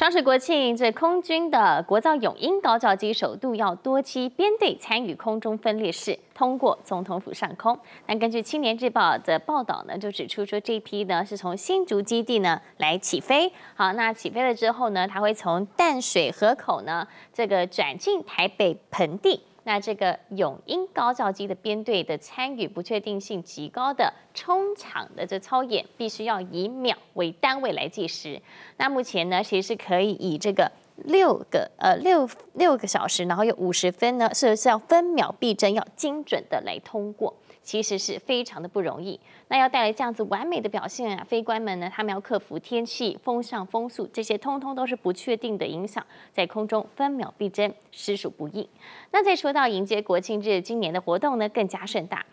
双十国庆，这空军的国造永鹰高教机首度要多机编队参与空中分列式，通过总统府上空。那根据《青年日报》的报道呢，就指出说这批呢是从新竹基地呢来起飞。好，那起飞了之后呢，它会从淡水河口呢这个转进台北盆地。那这个永音高照机的编队的参与不确定性极高的冲场的这操演，必须要以秒为单位来计时。那目前呢，其实是可以以这个。六个呃六六个小时，然后有五十分呢，是是要分秒必争，要精准的来通过，其实是非常的不容易。那要带来这样子完美的表现啊，飞官们呢，他们要克服天气、风向、风速这些，通通都是不确定的影响，在空中分秒必争，实属不易。那再说到迎接国庆日，今年的活动呢，更加盛大。